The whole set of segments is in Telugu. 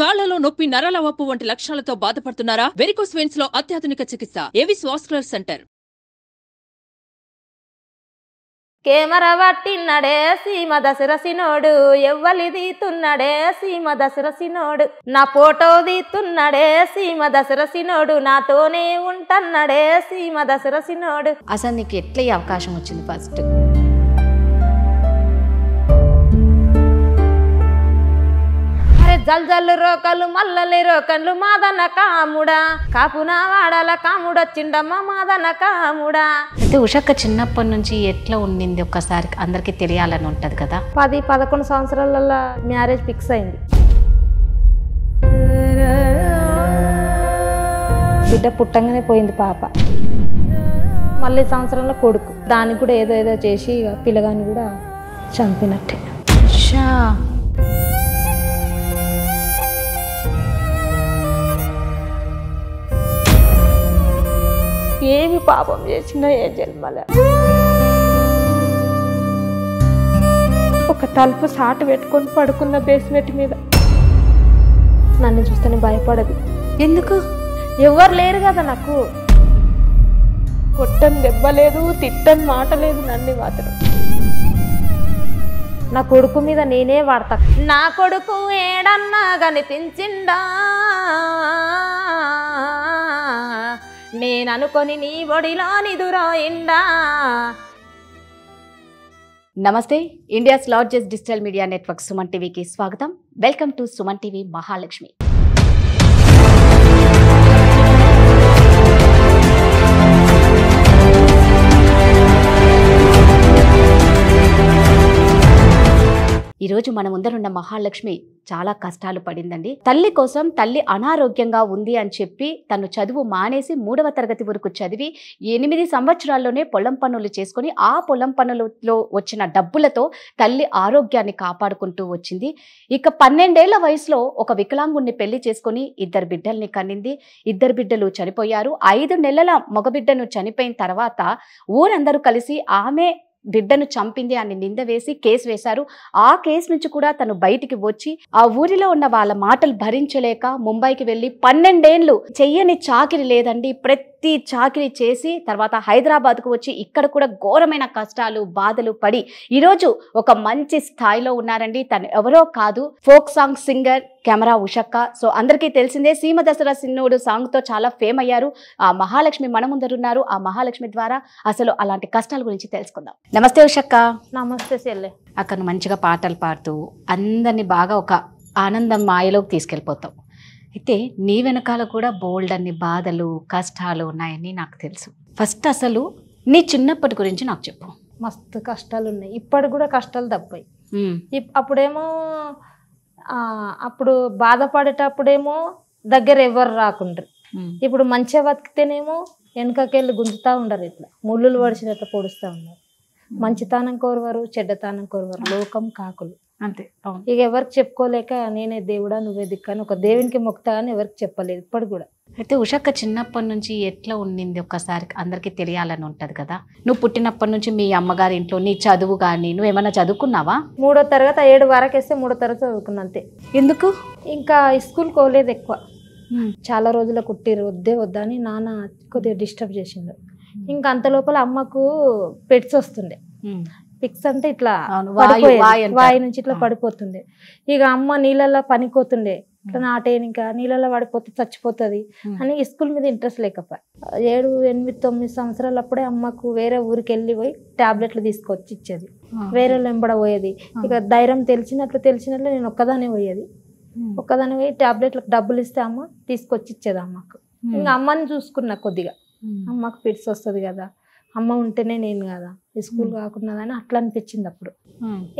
కాళ్లలో నొప్పి నరాల వప్పు వంటి లక్షణాలతో బాధపడుతున్నారా వెరికోస్ వెయిన్స్ లో అత్యాధునిక చికిత్స ఏవిస్ వాస్కులర్ సెంటర్ కేమర పట్టిన్నడే సీమ దశరసినోడు ఎవ్వలి దీతున్నడే సీమ దశరసినోడు నా ఫోటో దీతున్నడే సీమ దశరసినోడు నాతోనే ఉంటన్నడే సీమ దశరసినోడు అసలు నీకు ఎట్లా అవకాశం వచ్చింది ఫస్ట్ అరే జల్జల్లు రోకలు మల్లలి రోకలు మాదన కాముడా కాపునా వాడల చిండమ్మ మాదన కాముడా అయితే ఉషక్క చిన్నప్పటి నుంచి ఎట్లా ఉండింది ఒక్కసారి అందరికీ తెలియాలని ఉంటది కదా పది పదకొండు సంవత్సరాల మ్యారేజ్ ఫిక్స్ అయింది బిడ్డ పుట్టంగానే పోయింది పాప మళ్ళీ సంవత్సరంలో కొడుకు దానికి కూడా ఏదో ఏదో చేసి పిల్లగాని కూడా చంపినట్టే ఏమి పాపం చేసినా ఏ జన్మల ఒక తలుపు సాటు పెట్టుకొని పడుకున్న బేస్మెంట్ మీద నన్ను చూస్తేనే భయపడదు ఎందుకు ఎవరు లేరు కదా నాకు కొట్టని దెబ్బ లేదు తిట్టని మాట లేదు నన్ను మాత్రం నా కొడుకు మీద నేనే వాడతా నా కొడుకు ఏడన్నా కనిపించిండా నేననుకొని నీ ఒడిలో నిదురాయిండా నమస్తే India's largest digital media network Suman టీవీకి స్వాగతం welcome to Suman TV Mahalakshmi ఈరోజు మన ముందరున్న మహాలక్ష్మి చాలా కష్టాలు పడిందండి తల్లి కోసం తల్లి అనారోగ్యంగా ఉంది అని చెప్పి తను చదువు మానేసి మూడవ తరగతి వరకు చదివి ఎనిమిది సంవత్సరాల్లోనే పొలం పనులు చేసుకొని ఆ పొలం పనులలో వచ్చిన డబ్బులతో తల్లి ఆరోగ్యాన్ని కాపాడుకుంటూ వచ్చింది ఇక పన్నెండేళ్ల వయసులో ఒక వికలాంగుణ్ణి పెళ్లి చేసుకుని ఇద్దరు బిడ్డల్ని కన్నింది ఇద్దరు బిడ్డలు చనిపోయారు ఐదు నెలల మగబిడ్డను చనిపోయిన తర్వాత ఊరందరూ కలిసి ఆమె బిడ్డను చంపింది అని నింద వేసి కేసు వేశారు ఆ కేసు నుంచి కూడా తను బయటికి వచ్చి ఆ ఊరిలో ఉన్న వాళ్ళ మాటలు భరించలేక ముంబైకి వెళ్ళి పన్నెండేళ్లు చెయ్యని చాకిరి లేదండి ప్రతి చాకిరి చేసి తర్వాత హైదరాబాద్కు వచ్చి ఇక్కడ కూడా ఘోరమైన కష్టాలు బాధలు పడి ఈరోజు ఒక మంచి స్థాయిలో ఉన్నారండి తను ఎవరో కాదు ఫోక్ సాంగ్ సింగర్ కెమెరా ఉషక్క సో అందరికీ తెలిసిందే సీమ దసరా సిన్నోడు సాంగ్తో చాలా ఫేమ్ అయ్యారు ఆ మహాలక్ష్మి మన ముందరున్నారు ఆ మహాలక్ష్మి ద్వారా అసలు అలాంటి కష్టాల గురించి తెలుసుకుందాం నమస్తే ఉషక్క నమస్తే సెల్లె అక్కడ మంచిగా పాటలు పాడుతూ అందరినీ బాగా ఒక ఆనందం మాయలోకి తీసుకెళ్ళిపోతాం అయితే నీ వెనకాల కూడా బోల్డ్ అన్ని బాధలు కష్టాలు ఉన్నాయని నాకు తెలుసు ఫస్ట్ అసలు నీ చిన్నప్పటి గురించి నాకు చెప్పు మస్తు కష్టాలు ఉన్నాయి ఇప్పటికి కూడా కష్టాలు తప్పాయి అప్పుడేమో అప్పుడు బాధపడేటప్పుడేమో దగ్గర ఎవరు రాకుండ్రు ఇప్పుడు మంచిగా బతికితేనేమో వెనకకెళ్ళి గుంజుతా ఉండరు ఇట్లా ముళ్ళులు పడిచినట్టు పొడుస్తూ ఉన్నారు మంచితనం కోరువారు చెడ్డతనం కోరువారు లోకం కాకులు అంతే ఇక ఎవరికి చెప్పుకోలేక నేనే దేవుడా నువ్వే దిక్కాను ఒక దేవునికి మొక్తా అని ఎవరికి చెప్పలేదు ఇప్పుడు కూడా అయితే ఉషక్క చిన్నప్పటి నుంచి ఎట్లా ఉండింది ఒకసారి అందరికీ తెలియాలని ఉంటుంది కదా నువ్వు పుట్టినప్పటి నుంచి మీ అమ్మగారి ఇంట్లో నీ చదువు కానీ నువ్వు ఏమైనా చదువుకున్నావా మూడో తరగతి ఏడు వరకు వేస్తే మూడో తరగతి చదువుకున్నా అంతే ఎందుకు ఇంకా స్కూల్ కోలేదు ఎక్కువ చాలా రోజుల కుట్టిరు వద్దే వద్దని నాన్న కొద్దిగా డిస్టర్బ్ చేసిండు ఇంకా అంత లోపల అమ్మకు పెట్స్ వస్తుండే పిక్స్ అంటే ఇట్లా వాయి నుంచి ఇట్లా పడిపోతుండే ఇక అమ్మ నీళ్ళల్లో పనికోతుండే ఇట్లా నాటేను ఇంకా నీళ్ళల్లో పడిపోతే చచ్చిపోతుంది అని స్కూల్ మీద ఇంట్రెస్ట్ లేకపోయి ఏడు ఎనిమిది తొమ్మిది సంవత్సరాలు అప్పుడే అమ్మకు వేరే ఊరికి వెళ్ళి పోయి ట్యాబ్లెట్లు తీసుకొచ్చి ఇచ్చేది వేరే వెంబడ పోయేది ఇక ధైర్యం తెలిసినట్లు తెలిసినట్లు నేను ఒక్కదానే పోయేది ఒక్కదాని పోయి ట్యాబ్లెట్లకు డబ్బులు ఇస్తే అమ్మ తీసుకొచ్చి ఇచ్చేది అమ్మకు ఇంకా అమ్మని చూసుకున్నా కొద్దిగా అమ్మకు పిడ్స్ వస్తుంది కదా అమ్మ ఉంటేనే నేను కదా స్కూల్ కానీ అట్లా అనిపించింది అప్పుడు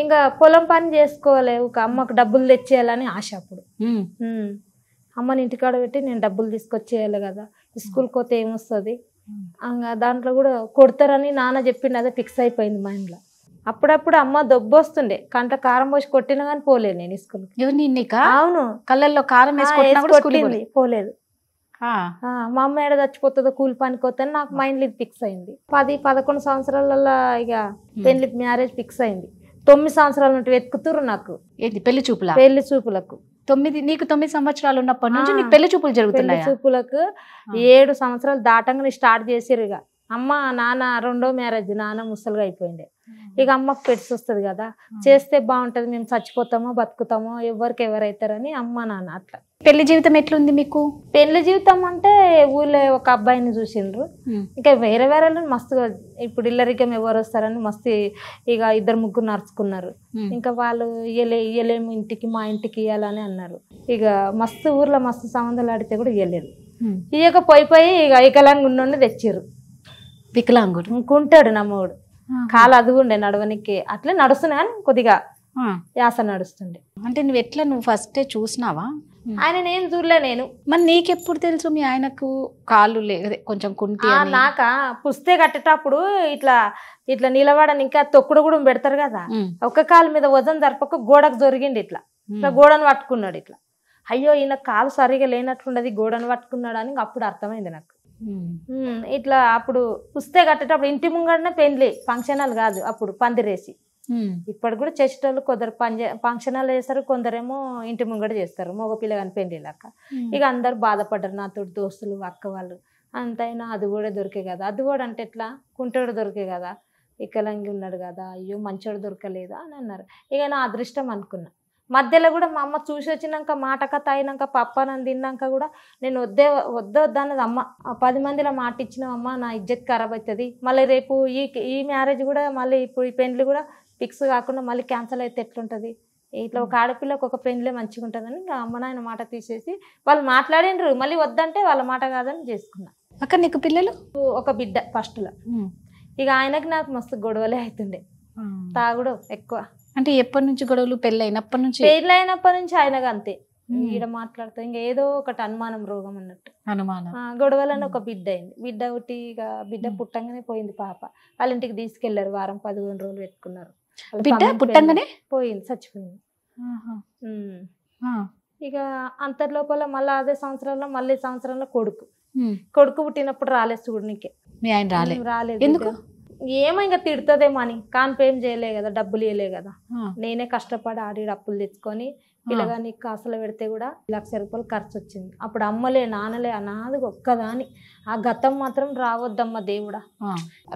ఇంకా పొలం పని చేసుకోలేవు అమ్మకు డబ్బులు తెచ్చేయాలని ఆశ అప్పుడు అమ్మని ఇంటికాడ పెట్టి నేను డబ్బులు తీసుకొచ్చేయాలి కదా స్కూల్ పోతే ఏమొస్తుంది దాంట్లో కూడా కొడతారని నాన్న చెప్పిండు అదే ఫిక్స్ అయిపోయింది మా ఇంట్లో అప్పుడప్పుడు అమ్మ దొబ్బొస్తుండే కంట కారం పోసి కొట్టినా కానీ పోలేదు నేను స్కూల్ అవును కళ్ళల్లో కారం కొట్టింది పోలేదు మా అమ్మ ఏడ చచ్చిపోతుందో కూలి పనికి నాకు మైండ్ లిప్ ఫిక్స్ అయింది పది పదకొండు సంవత్సరాల ఇక పెళ్లి మ్యారేజ్ ఫిక్స్ అయింది తొమ్మిది సంవత్సరాల నుండి వెతుకుతురు నాకు పెళ్లి చూపుల పెళ్లి చూపులకు తొమ్మిది నీకు తొమ్మిది సంవత్సరాలు ఉన్నప్పటి నుంచి నీకు పెళ్లి చూపులు జరుగుతున్నాయి చూపులకు ఏడు సంవత్సరాలు దాటంగా నీ స్టార్ట్ చేసారు ఇక అమ్మ నాన్న రెండో మ్యారేజ్ నాన్న ముసలిగా అయిపోయింది ఇక అమ్మకు పెట్టి వస్తుంది కదా చేస్తే బాగుంటుంది మేము చచ్చిపోతామో బతుకుతామో ఎవరికి ఎవరైతారని అమ్మ నాన్న అట్లా పెళ్లి జీవితం ఎట్లుంది మీకు పెళ్లి జీవితం అంటే ఊళ్ళో ఒక అబ్బాయిని చూసిండ్రు ఇంకా వేరే వేరే మస్తుగా ఇప్పుడు ఇల్లరికం ఎవరు వస్తారని మస్తు ఇక ఇద్దరు ముగ్గురు నడుచుకున్నారు ఇంకా వాళ్ళు ఇయ్యలే ఇయ్యలేము ఇంటికి మా ఇంటికి ఇయ్యాలని అన్నారు ఇక మస్తు ఊర్లో మస్తు సంబంధాలు ఆడితే కూడా ఇయ్యలేదు ఇయ్యక పోయి పోయి ఇక వికలాంగ్ ఉన్నోళ్ళు తెచ్చారు వికలాంగుడు ఇంకుంటాడు నమ్మోడు కాలు అది ఉండే నడవనికి అట్లే నడుస్తున్నా కొద్దిగా యాస నడుస్తుండే అంటే నువ్వు ఎట్లా నువ్వు ఫస్టే చూసినావా Hmm. ఆయన నేను చూడలే నేను మరి నీకెప్పుడు తెలుసు మీ ఆయనకు కాళ్ళు లేదే కొంచెం కుంటి నాక పుస్తే కట్టేటప్పుడు ఇట్లా ఇట్లా నిలబడని ఇంకా తొక్కుడు కూడా పెడతారు కదా hmm. ఒక్క కాలు మీద వదం జరపక గోడకు దొరికిండి ఇట్లా ఇట్లా hmm. గోడను పట్టుకున్నాడు ఇట్లా అయ్యో ఈయన కాలు సరిగా లేనట్టుండది గోడను పట్టుకున్నాడు అని అప్పుడు అర్థమైంది నాకు ఇట్లా అప్పుడు పుస్తే కట్టేటప్పుడు ఇంటి ముంగడనే పెండ్లి ఫంక్షన్ కాదు అప్పుడు పందిరేసి ఇప్పుడు కూడా చేసేట వాళ్ళు కొందరు ఫంక్షన్ చేస్తారు కొందరేమో ఇంటి ముంగడ చేస్తారు మగ పిల్లగాని పెళ్ళిళ్ళాక ఇక అందరు బాధపడ్డారు నాతో దోస్తులు అక్క వాళ్ళు అంతైనా అది కూడా దొరికే కదా అది కూడా అంటే ఎట్లా కుంటోడు దొరికే కదా ఇక్కలంగి ఉన్నాడు కదా అయ్యో మంచోడు దొరకలేదు అని అన్నారు ఇక నా అదృష్టం అనుకున్నా మధ్యలో కూడా మా అమ్మ చూసి వచ్చినాక మాటక తాగినాక నన్ను తిన్నాక కూడా నేను వద్దే వద్దన్నది అమ్మ పది మందిలో మాట ఇచ్చిన అమ్మ నా ఇజ్జత్ ఖరాబ్ అవుతుంది మళ్ళీ రేపు ఈ ఈ మ్యారేజ్ కూడా మళ్ళీ ఇప్పుడు ఈ పెండ్లు కూడా ఫిక్స్ కాకుండా మళ్ళీ క్యాన్సల్ అయితే ఎట్లుంటుంది ఇట్లా ఒక ఆడపిల్లకు ఒక పెండ్లే మంచిగా ఉంటుందని ఇంకా అమ్మ నాయన మాట తీసేసి వాళ్ళు మాట్లాడినరు మళ్ళీ వద్దంటే వాళ్ళ మాట కాదని చేసుకున్నా అక్కడ నీకు పిల్లలు ఒక బిడ్డ ఫస్ట్లో ఇక ఆయనకి నాకు మస్తు గొడవలే అవుతుండే తాగుడు ఎక్కువ అంటే ఎప్పటి నుంచి గొడవలు అయినప్పటి నుంచి అయినప్పటి నుంచి ఆయనకు అంతే ఈడ మాట్లాడుతూ ఇంకా ఏదో ఒకటి అనుమానం రోగం అన్నట్టు అనుమానం గొడవలని ఒక బిడ్డ అయింది బిడ్డ ఒకటి ఇక బిడ్డ పుట్టంగానే పోయింది పాప వాళ్ళ ఇంటికి తీసుకెళ్లారు వారం పదిహేను రోజులు పెట్టుకున్నారు బిడ్డ పుట్టంగానే పోయింది చచ్చిపోయింది ఇక అంతర్లోపల మళ్ళీ అదే సంవత్సరంలో మళ్ళీ సంవత్సరంలో కొడుకు కొడుకు పుట్టినప్పుడు రాలేదు చూడనికే మీ ఆయన రాలేదు రాలేదు ఎందుకు ఏమో ఇంకా తిడుతుందేమో అని ఏం చేయలే కదా డబ్బులు ఇవ్వలే కదా నేనే కష్టపడి ఆడి డప్పులు తెచ్చుకొని పిల్లగాని నీకు కాసులు పెడితే కూడా లక్ష రూపాయలు ఖర్చు వచ్చింది అప్పుడు అమ్మలే నాన్నలే అనాది ఒక్కదాని ఆ గతం మాత్రం రావద్దమ్మ దేవుడా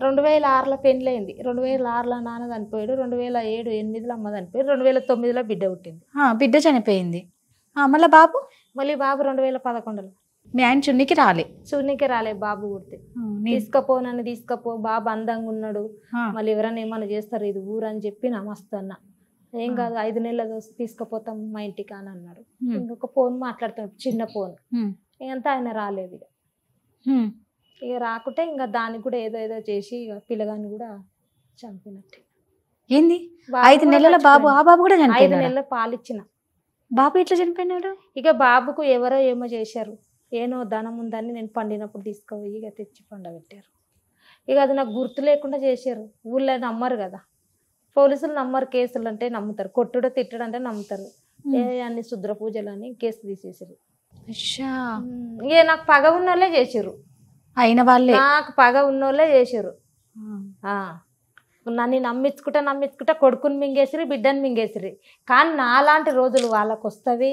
రెండు వేల ఆరులో పెళ్ళైంది రెండు వేల ఆరులో నాన్న చనిపోయాడు రెండు వేల ఏడు ఎనిమిదిలో అమ్మ చనిపోయాడు రెండు వేల తొమ్మిదిలో బిడ్డ పుట్టింది బిడ్డ చనిపోయింది మళ్ళీ బాబు మళ్ళీ బాబు రెండు వేల పదకొండులో మీ ఆయన చున్నీకి రాలే చున్నీకి రాలే బాబు కుడితే తీసుకపో నన్ను తీసుకపో బాబు అందంగా ఉన్నాడు మళ్ళీ ఎవరైనా ఏమైనా చేస్తారు ఇది ఊరని చెప్పి నమస్తే మస్తు అన్నా ఏం కాదు ఐదు నెలల తీసుకుపోతాం మా ఇంటికి అని అన్నారు ఇంకొక ఫోన్ మాట్లాడుతున్నాడు చిన్న ఫోన్ ఇంకంతా ఆయన రాలేదు ఇక ఇక రాకుంటే ఇంకా దానికి కూడా ఏదో ఏదో చేసి ఇక పిల్లగాని కూడా చంపినట్టు ఏంది ఐదు నెలల బాబు ఆ బాబు కూడా ఐదు నెలల పాలు ఇచ్చిన బాబు ఎట్లా చనిపోయినాడు ఇక బాబుకు ఎవరో ఏమో చేశారు ఏనో ధనం ఉందని నేను పండినప్పుడు తీసుకుపోయి ఇక తెచ్చి పండబెట్టారు ఇక అది నాకు గుర్తు లేకుండా చేశారు ఊళ్ళో నమ్మరు కదా పోలీసులు నమ్మరు కేసులు అంటే నమ్ముతారు కొట్టుడు తిట్టడం అంటే నమ్ముతారు ఏ అన్ని శుద్ర పూజలు అని కేసు తీసేసారు ఇక నాకు పగ వాళ్ళే చేసారు అయిన వాళ్ళే నాకు పగ వాళ్ళే చేసారు నన్ను నమ్మించుకుంటా నమ్మించుకుంటా కొడుకుని మింగేసిరి బిడ్డని మింగేసిరి కానీ నాలాంటి రోజులు వాళ్ళకు వస్తుంది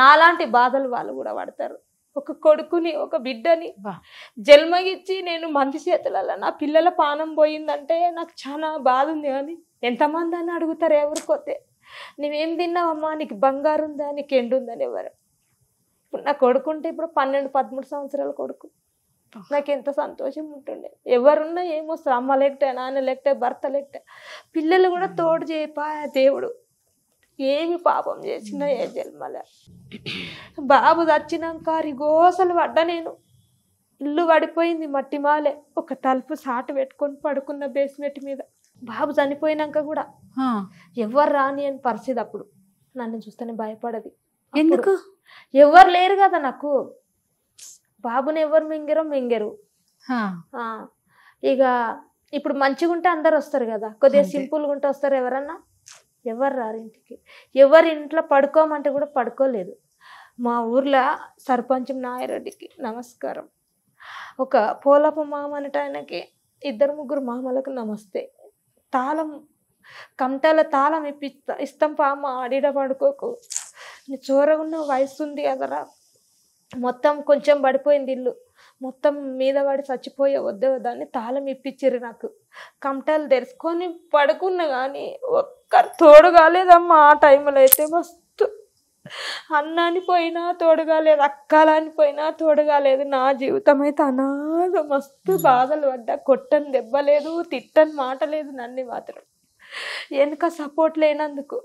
నాలాంటి బాధలు వాళ్ళు కూడా పడతారు ఒక కొడుకుని ఒక బిడ్డని ఇచ్చి నేను మంది చేతులలో నా పిల్లల పానం పోయిందంటే నాకు చాలా బాధ ఉంది కానీ ఎంతమంది అని అడుగుతారు ఎవరికొతే నువ్వేం తిన్నావమ్మా నీకు బంగారు ఉందా నీకు ఎండు ఉందని ఎవరు ఇప్పుడు నా కొడుకు ఉంటే ఇప్పుడు పన్నెండు పదమూడు సంవత్సరాల కొడుకు నాకు ఎంత సంతోషం ఉంటుండే ఎవరున్నా ఏమో అమ్మ లేకటే నాన్న లేకటే భర్త లేకటే పిల్లలు కూడా తోడు చేపా దేవుడు ఏమి పాపం చేసిన ఏ జన్మల బాబు చచ్చినాక రిగోసలు పడ్డ నేను ఇల్లు పడిపోయింది మట్టి మాలే ఒక తలుపు సాటు పెట్టుకొని పడుకున్న బేస్మెంట్ మీద బాబు చనిపోయినాక కూడా ఎవరు రాని అని పరిస్థితి అప్పుడు నన్ను చూస్తేనే భయపడది ఎందుకు ఎవరు లేరు కదా నాకు బాబుని ఎవరు మింగరో మింగరు ఇక ఇప్పుడు మంచిగా ఉంటే అందరు వస్తారు కదా కొద్దిగా సింపుల్గా ఉంటే వస్తారు ఎవరన్నా ఎవరు రారు ఇంటికి ఎవరు ఇంట్లో పడుకోమంటే కూడా పడుకోలేదు మా ఊర్లో సర్పంచం నాయరెడ్డికి నమస్కారం ఒక పోలప మామ ఆయనకి ఇద్దరు ముగ్గురు మామలకు నమస్తే తాళం కమటాల తాళం ఇప్పి ఇస్తాం పామ ఆడిడ పడుకోకు నీ చూరగున్న వయసు ఉంది కదరా మొత్తం కొంచెం పడిపోయింది ఇల్లు మొత్తం మీద పడి చచ్చిపోయే వద్దే దాన్ని తాళం ఇప్పించారు నాకు కమటాలు తెరుచుకొని పడుకున్నా కానీ ఒక్కరు తోడుగాలేదమ్మా ఆ టైంలో అయితే మస్తు అన్నాని పోయినా తోడుగాలేదు అక్కలాని పోయినా తోడుగాలేదు నా జీవితం అయితే అనాథ మస్తు బాధలు పడ్డా కొట్టని దెబ్బలేదు తిట్టని మాట లేదు నన్ను మాత్రం వెనుక సపోర్ట్ లేనందుకు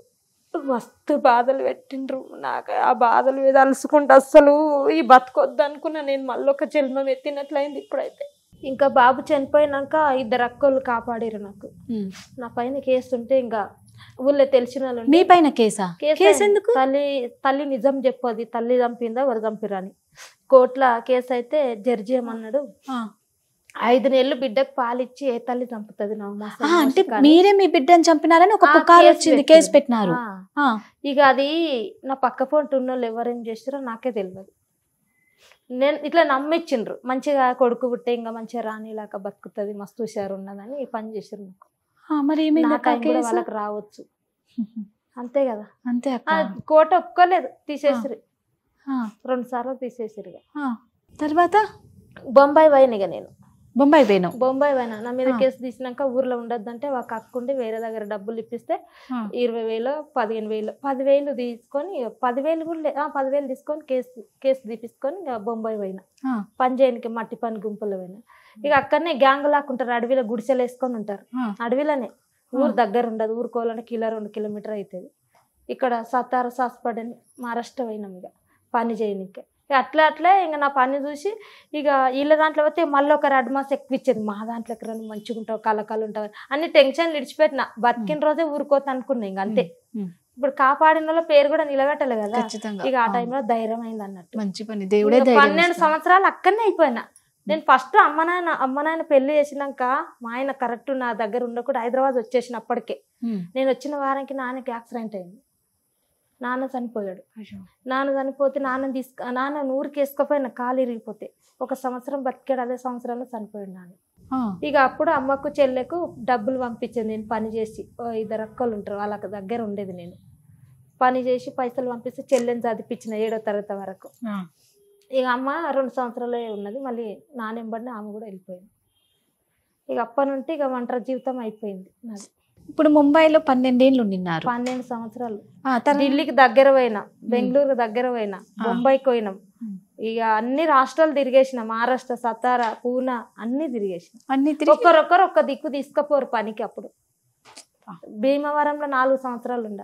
మస్తు బాధలు పెట్టిండ్రు నాకు ఆ బాధలు మీద అలుసుకుంటే అస్సలు ఈ బతకొద్దు అనుకున్నా నేను మళ్ళీ ఒక జన్మం ఎత్తినట్లయింది ఇప్పుడైతే ఇంకా బాబు చనిపోయినాక ఇద్దరు అక్కలు కాపాడారు నాకు నా పైన కేసు ఉంటే ఇంకా ఊళ్ళో తెలిసిన వాళ్ళు మీ పైన కేసా కేసు ఎందుకు తల్లి తల్లి నిజం చెప్పదు తల్లి చంపిందా వరి చంపిరని కోట్ల కేసు అయితే జడ్జి ఏమన్నాడు ఐదు నెలలు బిడ్డకు పాలిచ్చి ఏ తల్లి చంపుతుంది అంటే మీరే మీ బిడ్డను చంపినారని ఒక పుకారు వచ్చింది కేసు పెట్టినారు ఇక అది నా పక్క ఫోన్ ఉన్నోళ్ళు ఎవరేం చేస్తారో నాకే తెలియదు నేను ఇట్లా నమ్మిచ్చిండ్రు మంచిగా కొడుకు పుట్టే ఇంకా మంచిగా రానిలాగా బతుకుతుంది మస్తు హుషారు ఉన్నదని పని చేసారు నాకు మరి వాళ్ళకి రావచ్చు అంతే కదా అంతే కోట ఒప్పుకోలేదు తీసేసిరు రెండు సార్లు తీసేసిరు తర్వాత బొంబాయి పోయినగా నేను బొంబాయి పోయినా బొంబాయి పోయినా నా మీద కేసు తీసినాక ఊర్లో ఉండొద్దంటే ఒక అక్కుండి వేరే దగ్గర డబ్బులు ఇప్పిస్తే ఇరవై వేలు పదిహేను వేలు పదివేలు తీసుకొని పదివేలు కూడా పదివేలు తీసుకొని కేసు కేసు తీపిసుకొని బొంబాయి పోయినా పని మట్టి పని గుంపులు పోయినా ఇక అక్కడనే గ్యాంగ్ లాక్కుంటారు అడవిలో గుడిసెలు వేసుకొని ఉంటారు అడవిలోనే ఊరు దగ్గర ఉండదు ఊరుకోవాలంటే కిలో రెండు కిలోమీటర్ అవుతుంది ఇక్కడ సతార సాస్పడని మహారాష్ట్ర పోయినాం ఇక పని చేయనికే అట్లా అట్లా ఇంకా నా పని చూసి ఇక వీళ్ళ దాంట్లో పోతే మళ్ళీ ఒక రెడ్ ఎక్కువ ఇచ్చేది మా దాంట్లో ఎక్కడ మంచిగా ఉంటావు కలకాలు ఉంటావు అన్ని టెన్షన్ ఇడిచిపెట్టిన బతికిన రోజే ఊరుకోతా అనుకున్నా ఇంక అంతే ఇప్పుడు కాపాడిన వాళ్ళ పేరు కూడా నిలబెట్టలే కదా ఇక ఆ టైంలో ధైర్యం అయింది అన్నట్టు మంచి పని దేవుడే పన్నెండు సంవత్సరాలు అక్కడనే అయిపోయినా నేను ఫస్ట్ అమ్మ నాయన అమ్మ నాయన పెళ్లి చేసినాక మా ఆయన కరెక్ట్ నా దగ్గర ఉండకుండా హైదరాబాద్ వచ్చేసినప్పటికే నేను వచ్చిన వారానికి నాన్నకి యాక్సిడెంట్ అయింది నాన్న చనిపోయాడు నాన్న చనిపోతే నాన్న తీసుకు నాన్న ఊరికేసుకపోయినా కాలు ఇరిగిపోతే ఒక సంవత్సరం బతికాడు అదే సంవత్సరంలో చనిపోయాడు నాన్న ఇక అప్పుడు అమ్మకు చెల్లెకు డబ్బులు పంపించింది నేను పని చేసి ఇద్దరు అక్కలు ఉంటారు వాళ్ళకి దగ్గర ఉండేది నేను పని చేసి పైసలు పంపిస్తే చెల్లెని చదివించిన ఏడో తరగతి వరకు ఇక అమ్మ రెండు సంవత్సరాలే ఉన్నది మళ్ళీ నానెంబడిని ఆమె కూడా వెళ్ళిపోయింది ఇక అప్పటి నుండి ఇక వంట జీవితం అయిపోయింది నాది ఇప్పుడు ముంబైలో పన్నెండేళ్ళు ఉండినారు పన్నెండు సంవత్సరాలు ఢిల్లీకి దగ్గర పోయినా బెంగళూరుకి దగ్గర పోయినా ముంబైకి పోయినాం ఇక అన్ని రాష్ట్రాలు తిరిగేసిన మహారాష్ట్ర సతారా పూనా అన్ని తిరిగేసిన అన్ని ఒక్కరొక్కరు ఒక్క దిక్కు తీసుకపోరు పనికి అప్పుడు భీమవరంలో నాలుగు సంవత్సరాలు ఉండ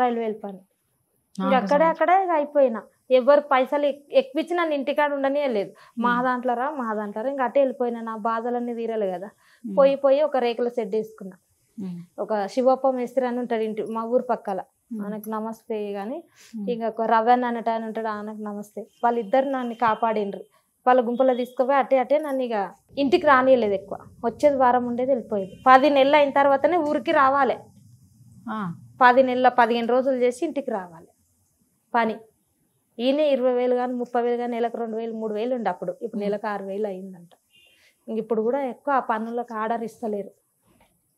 రైల్వే పని అక్కడే అక్కడే అయిపోయినా ఎవరు పైసలు ఎక్కించి నన్ను ఇంటికాడ లేదు మా దాంట్లో రా మా దాంట్లో ఇంకా అటే వెళ్ళిపోయినా నా బాధలన్నీ తీరలే కదా పోయి పోయి ఒక రేకుల షెడ్ వేసుకున్నా ఒక శివప్ప మేస్త్రి అని ఉంటాడు ఇంటి మా ఊరు పక్కల ఆయనకు నమస్తే కానీ ఇంకా ఒక రవన్ అన్నట్టు అని ఉంటాడు ఆయనకు నమస్తే వాళ్ళిద్దరు నన్ను కాపాడిండ్రు వాళ్ళ గుంపులో తీసుకుపోయి అటే అటే నన్ను ఇక ఇంటికి రానియలేదు ఎక్కువ వచ్చేది వారం ఉండేది వెళ్ళిపోయేది పది నెలలు అయిన తర్వాతనే ఊరికి రావాలి పది నెలల పదిహేను రోజులు చేసి ఇంటికి రావాలి పని ఈయన ఇరవై వేలు కానీ ముప్పై వేలు కానీ నెలకు రెండు వేలు మూడు వేలు ఉండే అప్పుడు ఇప్పుడు నెలకు ఆరు వేలు అయిందంట ఇప్పుడు కూడా ఎక్కువ ఆ పనులకు ఆర్డర్ ఇస్తలేరు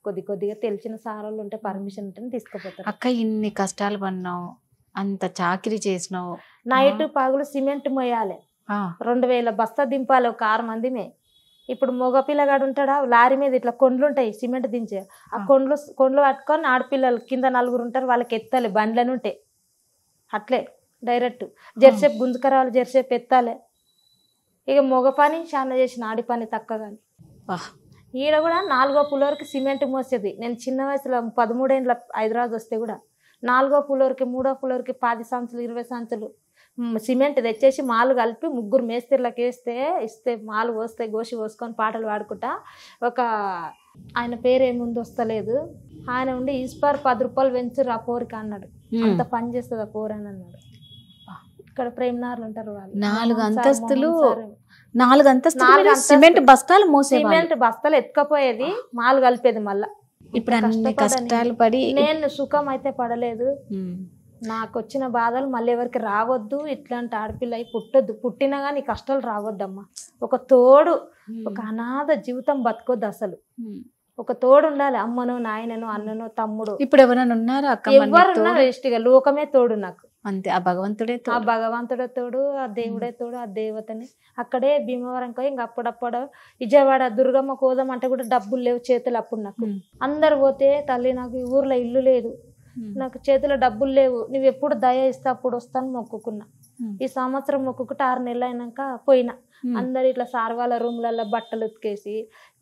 కొద్ది కొద్దిగా తెలిసిన సారాలు ఉంటే పర్మిషన్ ఉంటే తీసుకుపోతారు అక్క ఇన్ని కష్టాలు పడినావు అంత చాకరీ చేసినావు నైట్ పగులు సిమెంట్ మొయ్యాలి రెండు వేల బస్తా దింపాలి ఒక ఆరు మందిమే ఇప్పుడు మగ పిల్లగాడు ఉంటాడా లారీ మీద ఇట్లా కొండ్లు ఉంటాయి సిమెంట్ దించే ఆ కొండ్లు కొండ్లు పట్టుకొని ఆడపిల్లలు కింద నలుగురు ఉంటారు వాళ్ళకి ఎత్తాలి బండ్లను ఉంటాయి అట్లే డైరెక్ట్ జెర్సేపు గుంజుకరావాలి జెర్సేపు ఎత్తాలే ఇక మొగ పని చాలా చేసిన ఆడి పని తక్కువ ఈడ కూడా నాలుగో పులోరికి సిమెంట్ మోసేది నేను చిన్న వయసులో పదమూడేళ్ళ హైదరాబాద్ వస్తే కూడా నాలుగో పులోరికి మూడో పులోరికి పది సంచులు ఇరవై సంచులు సిమెంట్ తెచ్చేసి మాలు కలిపి ముగ్గురు మేస్త్రిలకు వేస్తే ఇస్తే మాలు పోస్తే గోషి పోసుకొని పాటలు పాడుకుంటా ఒక ఆయన పేరు ఏముంది వస్తలేదు ఆయన ఉండి ఇస్పార్ పది రూపాయలు పెంచు ఆ పోరిక అన్నాడు అంత పని చేస్తుంది ఆ పోరని అని అన్నాడు ఇక్కడ ప్రేమనార్లు ఉంటారు వాళ్ళు నాలుగు అంతస్తులు నాలుగు అంతస్తులు సిమెంట్ బస్తాలు మోసే సిమెంట్ బస్తాలు ఎత్తుకపోయేది మాలు కలిపేది మళ్ళా ఇప్పుడు అన్ని కష్టాలు పడి నేను సుఖం అయితే పడలేదు నాకు వచ్చిన బాధలు మళ్ళీ ఎవరికి రావద్దు ఇట్లాంటి ఆడపిల్ల అయి పుట్టొద్దు పుట్టినా కానీ కష్టాలు రావద్దమ్మా ఒక తోడు ఒక అనాథ జీవితం బతకొద్దు అసలు ఒక తోడు ఉండాలి అమ్మను నాయనను అన్ననో తమ్ముడు ఇప్పుడు ఎవరైనా ఉన్నారా ఎవరున్నారు ఇష్టగా లోకమే తోడు నాకు అంతే ఆ భగవంతుడే ఆ భగవంతుడే తోడు ఆ దేవుడే తోడు ఆ దేవతని అక్కడే భీమవరంకో ఇంకా అప్పుడప్పుడు విజయవాడ దుర్గమ్మ కోదం అంటే కూడా డబ్బులు లేవు చేతులు అప్పుడు నాకు అందరు పోతే తల్లి నాకు ఈ ఊర్లో ఇల్లు లేదు నాకు చేతిలో డబ్బులు లేవు నువ్వు ఎప్పుడు దయ ఇస్తే అప్పుడు వస్తాను మొక్కుకున్నా ఈ సంవత్సరం మొక్కుకుంటే ఆరు నెలలు అయినాక పోయినా అందరు ఇట్లా సార్ వాళ్ళ రూమ్లలో బట్టలు ఉతికేసి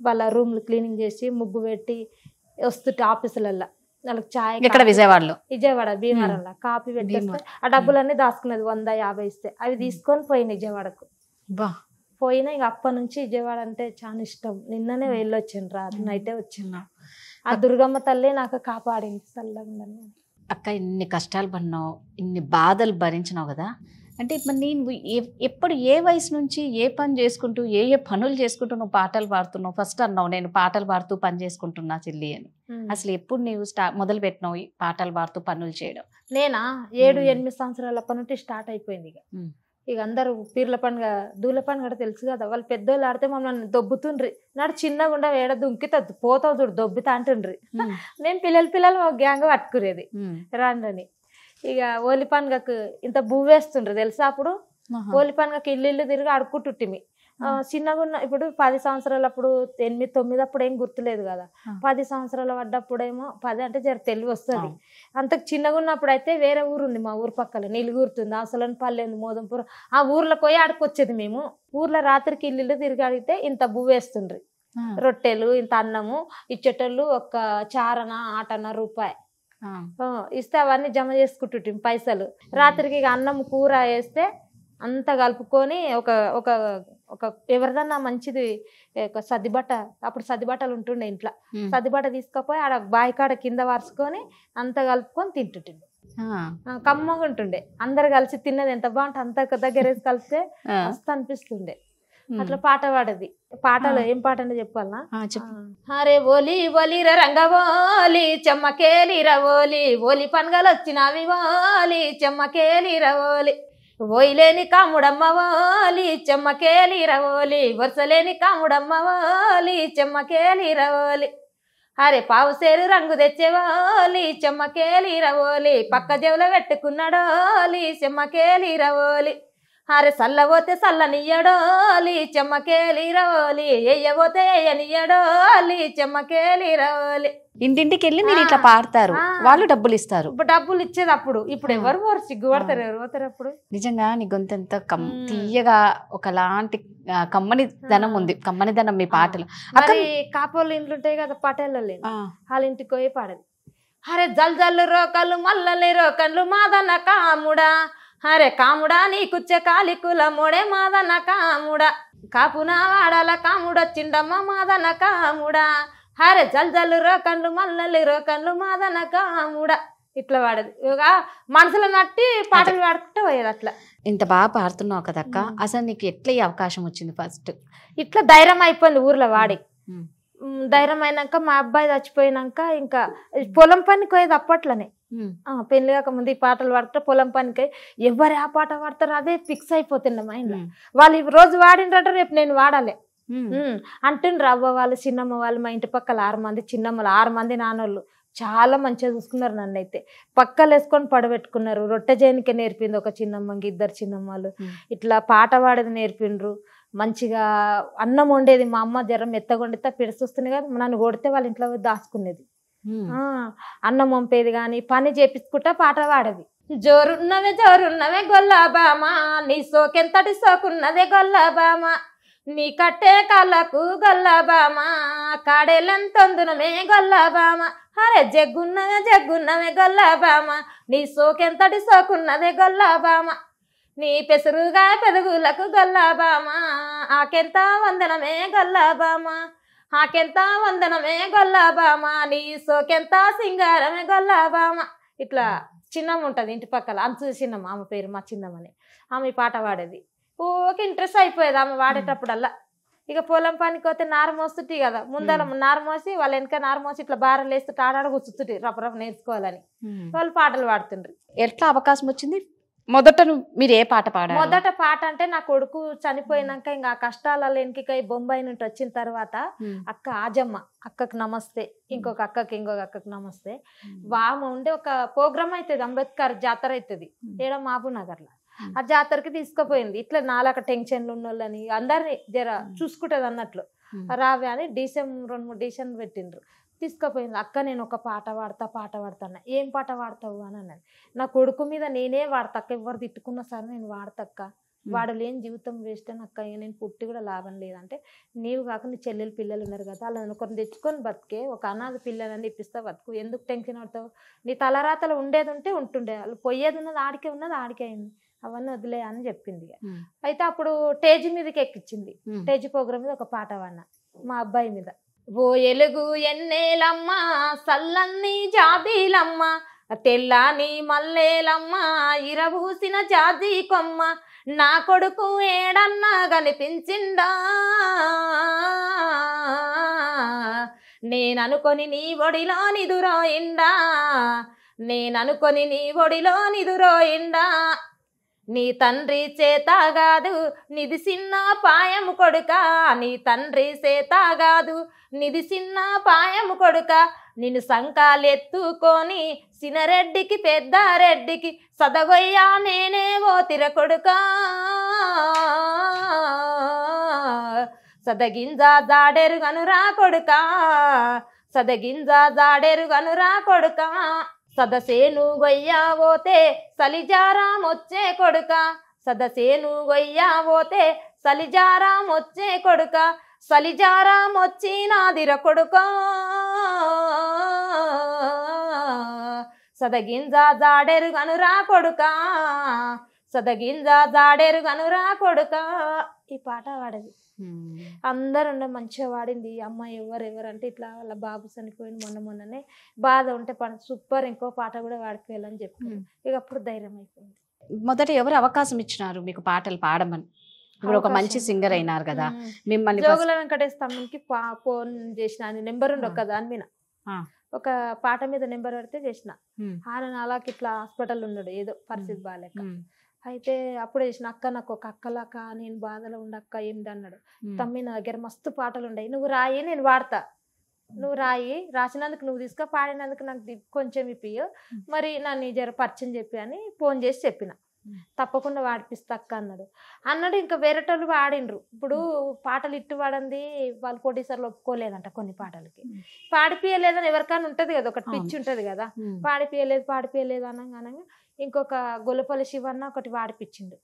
వాళ్ళ రూమ్లు క్లీనింగ్ చేసి ముగ్గు పెట్టి వస్తుంటే ఆఫీసులల్లో వాళ్ళకి చాయ్ ఇక్కడ విజయవాడలో విజయవాడ భీమవరంలో కాపీ పెట్టి ఆ డబ్బులన్నీ దాచుకున్నది వంద యాభై ఇస్తే అవి తీసుకొని పోయి విజయవాడకు బా పోయినా ఇంక అప్పటి నుంచి విజయవాడ అంటే చాలా ఇష్టం నిన్ననే వెళ్ళొచ్చాను రా నైటే వచ్చిన్నా ఆ దుర్గమ్మ తల్లి నాకు కాపాడింది చల్లగా అక్క ఇన్ని కష్టాలు పడినావు ఇన్ని బాధలు భరించినావు కదా అంటే ఇప్పుడు నేను ఎప్పుడు ఏ వయసు నుంచి ఏ పని చేసుకుంటూ ఏ ఏ పనులు చేసుకుంటూ పాటలు పాడుతున్నావు ఫస్ట్ అన్నావు నేను పాటలు పాడుతూ పని చేసుకుంటున్నా చెల్లి అని అసలు ఎప్పుడు నీవు స్టా మొదలు పెట్టినావు పాటలు పాడుతూ పనులు చేయడం నేనా ఏడు ఎనిమిది సంవత్సరాల పనుంటే స్టార్ట్ అయిపోయింది ఇక ఇక అందరూ పీర్ల పండుగ దూల పండుగ తెలుసు కదా వాళ్ళు పెద్దోళ్ళు ఆడితే మమ్మల్ని దొబ్బుతుండ్రి నాడు చిన్నగా ఉండవు ఏడ దుంకితే పోతావు చూడు దొబ్బుతా అంటుండ్రి మేము పిల్లలు పిల్లలు గ్యాంగ్ పట్టుకునేది రాండని ఇక ఓలి పండుగకు ఇంత వేస్తుండ్రు తెలుసా అప్పుడు ఓలి పండుగకి ఇల్లు ఇల్లు తిరిగి అడుక్కుంటుంటిమి చిన్నగా ఉన్న ఇప్పుడు పది సంవత్సరాలు అప్పుడు ఎనిమిది తొమ్మిది అప్పుడు ఏం గుర్తులేదు కదా పది సంవత్సరాల పడ్డప్పుడేమో పది అంటే జర తెలివి వస్తుంది అంతకు చిన్నగా ఉన్నప్పుడు అయితే వేరే ఊరు ఉంది మా ఊరు పక్కన నిలుగురుతుంది అసలని పల్లె ఉంది మోదంపూర్ ఆ ఊర్లో పోయి అడుకొచ్చేది మేము ఊర్లో రాత్రికి ఇల్లు తిరిగి అడిగితే ఇంత బువ్వేస్తుండ్రి రొట్టెలు ఇంత అన్నము ఇచ్చేటోళ్ళు ఒక చారన ఆటన రూపాయి ఇస్తే అవన్నీ జమ చేసుకుంటుంటాం పైసలు రాత్రికి అన్నం కూర వేస్తే అంత కలుపుకొని ఒక ఒక ఒక ఎవరిదన్నా మంచిది సద్దిబట్ట అప్పుడు సద్దిబట్టలు ఉంటుండే ఇంట్లో సద్దిబట్ట తీసుకపోయి ఆడ బాయికాడ కింద వార్చుకొని అంత కలుపుకొని తింటుంటుండే కమ్మగా ఉంటుండే అందరు కలిసి తిన్నది ఎంత బాగుంటే అంత దగ్గర కలిస్తే మస్తు అనిపిస్తుండే అట్లా పాట పాడది పాటలు ఏం పాట అంటే చెప్పాలా అరే ఓలి ఓలి రంగవోలి చెమ్మకేలి ఓలి ఓలి పనగలు వచ్చినవి ఓలి చెమ్మకేలి రవోలి ఓయిలేని కాముడమ్మ ఓలి చెమ్మకేలి రవోలి వరుసలేని కాముడమ్మ ఓలి చెమ్మకేలి రవోలి అరే పావు సేరు రంగు చెమ్మకేలి రవోలి పక్క జవుల పెట్టుకున్నాడోలి రవోలి అరే సల్లవోతే సల్లనియడోలి చెమ్మకేలి రోలి ఎయ్యబోతే ఎయ్యనియడోలి చెమ్మకేలి రోలి ఇంటింటికి వెళ్ళి మీరు ఇట్లా పాడతారు వాళ్ళు డబ్బులు ఇస్తారు డబ్బులు ఇచ్చేది అప్పుడు ఇప్పుడు ఎవరు వారు సిగ్గుపడతారు ఎవరు పోతారు అప్పుడు నిజంగా నీ గొంతు ఎంత తీయగా ఒకలాంటి కమ్మని ధనం ఉంది కమ్మని ధనం మీ పాటలు అక్కడ కాపోలు ఇంట్లో ఉంటాయి కదా పాటలు లేదు వాళ్ళ ఇంటికి పోయి పాడదు అరే జల్ జల్లు రోకలు మల్లలి రోకలు మాదన్న కాముడా అరే కాముడా నీకుచ్చే కాలికుల మూడే మాదన కాముడా కాపున వాడల కాముడొచ్చిండమ్మ మాదన కాముడా హరే జల్జల్లు రోకన్లు మల్లలు రోకన్లు మాదన కాముడా ఇట్లా పాడదు మనసులో నట్టి పాటలు పాడుకుంటే పోయేది అట్లా ఇంత బాగా పాడుతున్నావు కదక్క అసలు నీకు ఎట్లా ఈ అవకాశం వచ్చింది ఫస్ట్ ఇట్లా ధైర్యం అయిపోయింది ఊర్లో వాడి ధైర్యం అయినాక మా అబ్బాయి చచ్చిపోయినాక ఇంకా పొలం పనికి పోయేది అప్పట్లోనే పెళ్లి కాకముందు ఈ పాటలు పాడతారు పొలం పనికి ఎవరు ఆ పాట పాడతారు అదే ఫిక్స్ అయిపోతుండే ఇంట్లో వాళ్ళు ఈ రోజు వాడినట రేపు నేను వాడాలి అంటుండ్రు అవ్వ వాళ్ళు చిన్నమ్మ వాళ్ళు మా ఇంటి పక్కల ఆరు మంది చిన్నమ్మలు ఆరు మంది నాన్నోళ్ళు చాలా మంచిగా చూసుకున్నారు నన్ను అయితే పక్కలు వేసుకొని పడబెట్టుకున్నారు రొట్టె చేయనికే నేర్పింది ఒక చిన్నమ్మకి ఇద్దరు చిన్నమ్మలు ఇట్లా పాట పాడేది నేర్పిండ్రు మంచిగా అన్నం వండేది మా అమ్మ జ్వరం ఎత్తగొండితే పిడుస్తుంది కదా నన్ను కొడితే వాళ్ళ ఇంట్లో దాచుకునేది అన్నం వంపేది కానీ పని చేపించుకుంటా పాట పాడేది జోరున్నవే జోరున్నవే గొల్లాబామా నీ సోకెంతటి సోకున్నదే గొల్లాబామా నీ కట్టే కళ్ళకు గొల్లబామ కాడెలంతందును మే గొల్లబామ అరే జగ్గున్నవే జగ్గున్నవే గొల్లబామ నీ సోకెంతటి సోకున్నదే గొల్లబామ నీ పెసరుగా పెరుగులకు గొల్లబామ ఆకెంత వందనమే గొల్లబామ ఆకెంత వందనమే గొల్లబామ నీ సోకెంత సింగారమే గొల్లబామ ఇట్లా చిన్నమ్మ ఉంటుంది ఇంటి పక్కల అంచు చిన్నమ్మ ఆమె పేరు మా చిన్నమ్మని ఆమె పాట పాడేది ఊరికి ఇంట్రెస్ట్ అయిపోయేది ఆమె వాడేటప్పుడల్లా ఇక పొలం పనికి పోతే నార మోస్తుంటే కదా ముందర నార మోసి వాళ్ళ వెనక నార మోసి ఇట్లా బారలు లేస్తే ఆడాడ కూర్చుతుంటే రపరప నేర్చుకోవాలని వాళ్ళు పాటలు పాడుతుండ్రు ఎట్లా అవకాశం వచ్చింది మొదట మీరు ఏ పాట పాడారు మొదట పాట అంటే నా కొడుకు చనిపోయినాక ఇంకా ఆ కష్టాలలో వెనక బొంబాయి నుండి వచ్చిన తర్వాత అక్క ఆజమ్మ అక్కకు నమస్తే ఇంకొక అక్కకి ఇంకొక అక్కకు నమస్తే వామ ఉండే ఒక ప్రోగ్రామ్ అవుతుంది అంబేద్కర్ జాతర అవుతుంది ఏడ మహబూబ్ నగర్లో ఆ జాతరకి తీసుకుపోయింది ఇట్లా నాలాక టెన్షన్లు ఉన్న వాళ్ళని అందరినీ జర చూసుకుంటుంది అన్నట్లు రావే అని డిసెం రెండు మూడు డిసెంబర్ పెట్టిండ్రు తీసుకుపోయింది అక్క నేను ఒక పాట పాడతా పాట పాడతాను ఏం పాట పాడతావు అని అన్నది నా కొడుకు మీద నేనే అక్క ఎవరు తిట్టుకున్నా సరే నేను వాడతక్క వాడు లేని జీవితం వేస్ట్ అని అక్క నేను పుట్టి కూడా లాభం లేదంటే నీవు కాక నీ చెల్లెలు పిల్లలు ఉన్నారు కదా అలా ఒకరిని తెచ్చుకొని బతికే ఒక అనాథ పిల్లలని ఇప్పిస్తా బతుకు ఎందుకు టెన్షన్ పడతావు నీ తలరాతలు ఉండేది ఉంటే ఉంటుండే వాళ్ళు పోయేది ఉన్నది ఆడికే ఉన్నది ఆడికే అయింది అవన్నీ వదిలే అని చెప్పింది అయితే అప్పుడు టేజ్ మీదకి ఎక్కించింది టేజ్ ప్రోగ్రామ్ మీద ఒక పాట అవన్న మా అబ్బాయి మీద ఓ ఎలుగు ఎన్నేలమ్మా సల్లన్ని జాబీలమ్మ తెల్లాని మల్లేలమ్మా ఇరబూసిన జాతి కొమ్మ నా కొడుకు ఏడన్నా కనిపించిందా నేననుకొని నీ ఒడిలో నిదురోయిందా నేననుకొని నీ ఒడిలో నిదురోయిండా నీ తండ్రి చేతగాదు నిధి చిన్న పాయము కొడుక నీ తండ్రి చేతగాదు నిధి చిన్న పాయము కొడుక నిన్ను సంకాలెత్తుకొని సినరెడ్డికి పెద్దారెడ్డికి సదగొయ్యా నేనే ఓ తిరకొడుకా సదగింజ జాడెరుగను రా కొడుకా సదగింజ జాడెరుగను రా కొడుకా సదసేను గొయ్యావోతే సలిజారామొచ్చే కొడుక సదసేను గొయ్యావోతే సలిజారామొచ్చే కొడుక సలిజారామొచ్చినాదిర కొడుక సదగింజ జాడెరు గనురా కొడుక సదగింజ జాడెరు గనురా కొడుక ఈ పాట పాడది అందరూ మంచిగా వాడింది అమ్మాయి ఎవరు ఎవరు అంటే ఇట్లా వాళ్ళ బాబు చనిపోయింది మొన్న మొన్ననే బాధ ఉంటే పని సూపర్ ఇంకో పాట కూడా వాడిపోయాలని చెప్పారు ఇక అప్పుడు ధైర్యం అయిపోయింది మొదట ఎవరు అవకాశం ఇచ్చినారు మీకు పాటలు పాడమని ఇప్పుడు ఒక మంచి సింగర్ అయినారు కదా మిమ్మల్ని జోగుల వెంకటేష్ తమ్మునికి ఫోన్ చేసిన నెంబర్ ఉండు ఒక దాని మీద ఒక పాట మీద నెంబర్ పడితే చేసిన ఆయన అలాగే ఇట్లా హాస్పిటల్ ఉన్నాడు ఏదో పరిస్థితి బాగాలేక అయితే అప్పుడే చేసిన అక్క నాకు ఒక అక్కలక్క నేను బాధలో ఉండక్క ఏంది అన్నాడు తమ్మి నా దగ్గర మస్తు పాటలు ఉన్నాయి నువ్వు రాయి నేను వాడతా నువ్వు రాయి రాసినందుకు నువ్వు తీసుకో పాడినందుకు నాకు కొంచెం ఇప్పియు మరి నన్ను జర పరిచయం చెప్పి అని ఫోన్ చేసి చెప్పిన తప్పకుండా వాడిపిస్తా అక్క అన్నాడు అన్నాడు ఇంకా వేరేటోళ్ళు వాడినరు ఇప్పుడు పాటలు ఇట్టు వాడంది వాళ్ళు ప్రొడ్యూసర్లు ఒప్పుకోలేదంట కొన్ని పాటలకి పాడిపియలేదని ఎవరికైనా ఉంటది కదా ఒకటి పిచ్చి ఉంటది కదా పాడిపియలేదు పాడిపియలేదు అనగా అనగా ఇంకొక గొలుపల్లి శివన్న ఒకటి వాడిపించిండు